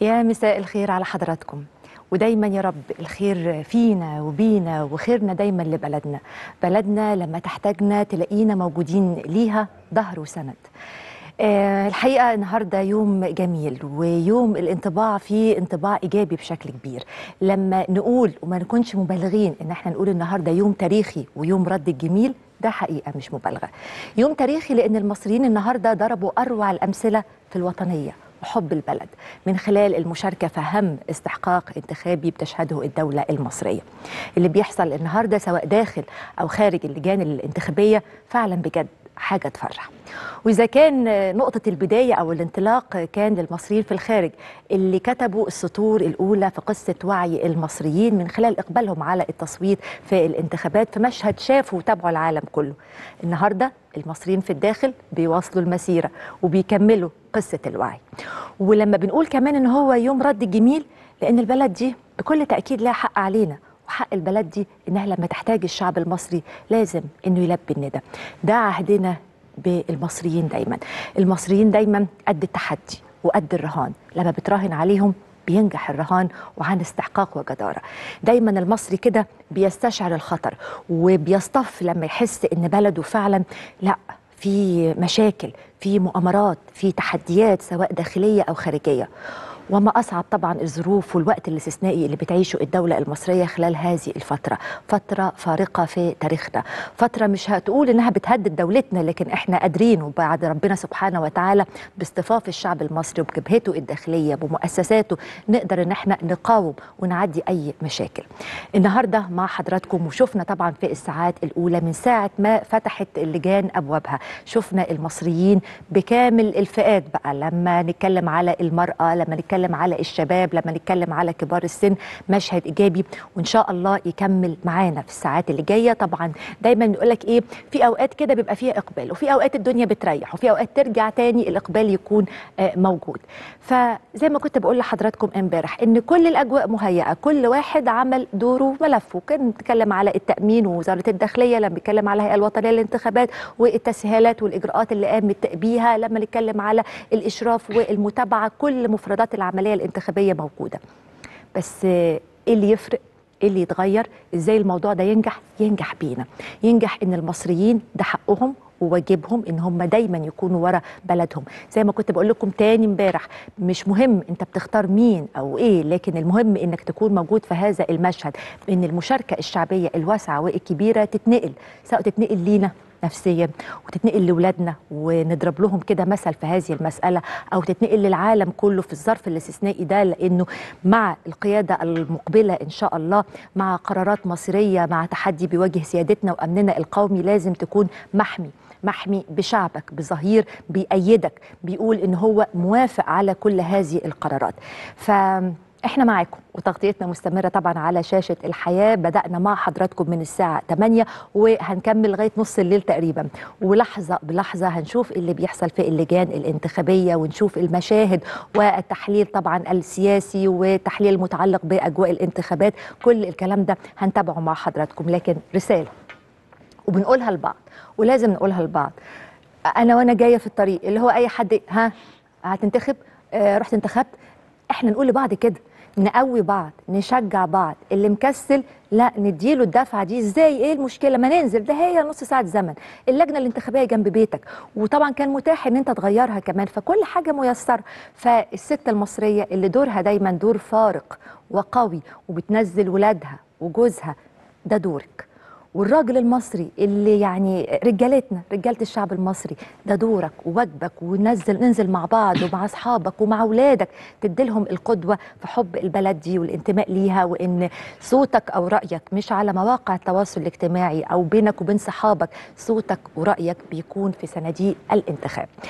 يا مساء الخير على حضراتكم ودايما يا رب الخير فينا وبينا وخيرنا دايما لبلدنا بلدنا لما تحتاجنا تلاقينا موجودين ليها ظهر وسند آه، الحقيقة النهاردة يوم جميل ويوم الانطباع فيه انطباع إيجابي بشكل كبير لما نقول وما نكونش مبالغين إن احنا نقول النهاردة يوم تاريخي ويوم رد الجميل ده حقيقة مش مبالغة يوم تاريخي لأن المصريين النهاردة ضربوا أروع الأمثلة في الوطنية حب البلد من خلال المشاركة في أهم استحقاق انتخابي بتشهده الدولة المصرية اللي بيحصل النهاردة سواء داخل أو خارج اللجان الانتخابية فعلا بجد حاجة تفرح وإذا كان نقطة البداية أو الانطلاق كان للمصريين في الخارج اللي كتبوا السطور الأولى في قصة وعي المصريين من خلال إقبالهم على التصويت في الانتخابات في مشهد شافه وتابعه العالم كله النهاردة المصريين في الداخل بيواصلوا المسيرة وبيكملوا قصة الوعي ولما بنقول كمان إن هو يوم رد جميل لأن البلد دي بكل تأكيد لها حق علينا وحق البلد دي إنها لما تحتاج الشعب المصري لازم إنه يلبي الندى ده عهدنا بالمصريين دايما المصريين دايما قد التحدي وقد الرهان لما بتراهن عليهم بينجح الرهان وعن استحقاق وجدارة دايما المصري كده بيستشعر الخطر وبيصطف لما يحس ان بلده فعلا لا في مشاكل في مؤامرات في تحديات سواء داخلية أو خارجية وما أصعب طبعا الظروف والوقت الاستثنائي اللي بتعيشه الدولة المصرية خلال هذه الفترة فترة فارقة في تاريخنا فترة مش هتقول إنها بتهدد دولتنا لكن إحنا قادرين وبعد ربنا سبحانه وتعالى باصطفاف الشعب المصري وبجبهته الداخلية بمؤسساته نقدر إن إحنا نقاوم ونعدي أي مشاكل النهاردة مع حضراتكم وشفنا طبعا في الساعات الأولى من ساعة ما فتحت اللجان أبوابها شفنا المصريين بكامل الفئات بقى لما نتكلم على المرأة لما نتكلم نتكلم على الشباب لما نتكلم على كبار السن مشهد ايجابي وان شاء الله يكمل معانا في الساعات اللي جايه طبعا دايما نقول لك ايه في اوقات كده بيبقى فيها اقبال وفي اوقات الدنيا بتريح وفي اوقات ترجع تاني الاقبال يكون آه، موجود فزي ما كنت بقول لحضراتكم امبارح ان كل الاجواء مهيئه كل واحد عمل دوره وملفه كان نتكلم على التامين ووزاره الداخليه لما بيتكلم على الهيئه الوطنيه للانتخابات والتسهيلات والاجراءات اللي قامت بيها لما نتكلم على الاشراف والمتابعه كل مفردات العمليه الانتخابيه موجوده بس ايه اللي يفرق ايه اللي يتغير ازاي الموضوع ده ينجح ينجح بينا ينجح ان المصريين ده حقهم وواجبهم ان هم دايما يكونوا ورا بلدهم زي ما كنت بقول لكم تاني امبارح مش مهم انت بتختار مين او ايه لكن المهم انك تكون موجود في هذا المشهد ان المشاركه الشعبيه الواسعه والكبيره تتنقل سواء تتنقل لينا نفسيا وتتنقل لاولادنا ونضرب لهم كده مثل في هذه المساله او تتنقل للعالم كله في الظرف الاستثنائي ده لانه مع القياده المقبله ان شاء الله مع قرارات مصيريه مع تحدي بيواجه سيادتنا وامننا القومي لازم تكون محمي محمي بشعبك بظهير بيأيدك بيقول ان هو موافق على كل هذه القرارات ف احنا معاكم وتغطيتنا مستمرة طبعا على شاشة الحياة بدأنا مع حضراتكم من الساعة 8 وهنكمل لغاية نص الليل تقريبا ولحظة بلحظة هنشوف اللي بيحصل في اللجان الانتخابية ونشوف المشاهد والتحليل طبعا السياسي وتحليل المتعلق بأجواء الانتخابات كل الكلام ده هنتابعه مع حضراتكم لكن رسالة وبنقولها لبعض ولازم نقولها لبعض أنا وأنا جاية في الطريق اللي هو أي حد ها هتنتخب آه، رحت انتخبت احنا نقول لبعض كده نقوي بعض نشجع بعض اللي مكسل لا نديله الدفعه دي ازاي ايه المشكله ما ننزل ده هي نص ساعه زمن اللجنه الانتخابيه جنب بيتك وطبعا كان متاح ان انت تغيرها كمان فكل حاجه ميسره فالست المصريه اللي دورها دايما دور فارق وقوي وبتنزل ولادها وجوزها ده دورك والراجل المصري اللي يعني رجالتنا رجاله الشعب المصري ده دورك وواجبك وننزل ننزل مع بعض ومع اصحابك ومع اولادك تديلهم القدوه في حب البلد دي والانتماء ليها وان صوتك او رايك مش على مواقع التواصل الاجتماعي او بينك وبين صحابك صوتك ورايك بيكون في صناديق الانتخاب